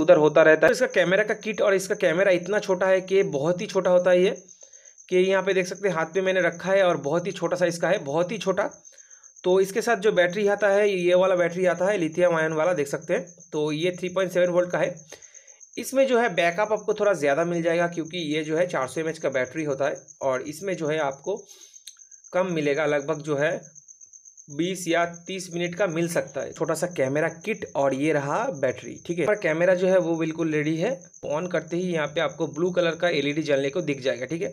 तो उधर होता रहता है इसका कैमरा का किट और इसका कैमरा इतना छोटा है कि बहुत ही छोटा होता है ये कि यहाँ पे देख सकते हैं हाथ पे मैंने रखा है और बहुत ही छोटा सा इसका है बहुत ही छोटा तो इसके साथ जो बैटरी आता है ये वाला बैटरी आता है लिथियम आयन वाला देख सकते हैं तो ये थ्री पॉइंट सेवन वोल्ट का है इसमें जो है बैकअप आपको थोड़ा ज़्यादा मिल जाएगा क्योंकि ये जो है चार सौ का बैटरी होता है और इसमें जो है आपको कम मिलेगा लगभग जो है बीस या तीस मिनट का मिल सकता है छोटा सा कैमरा किट और ये रहा बैटरी ठीक है पर कैमरा जो है वो बिल्कुल रेडी है ऑन करते ही यहाँ पे आपको ब्लू कलर का एलईडी जलने को दिख जाएगा ठीक है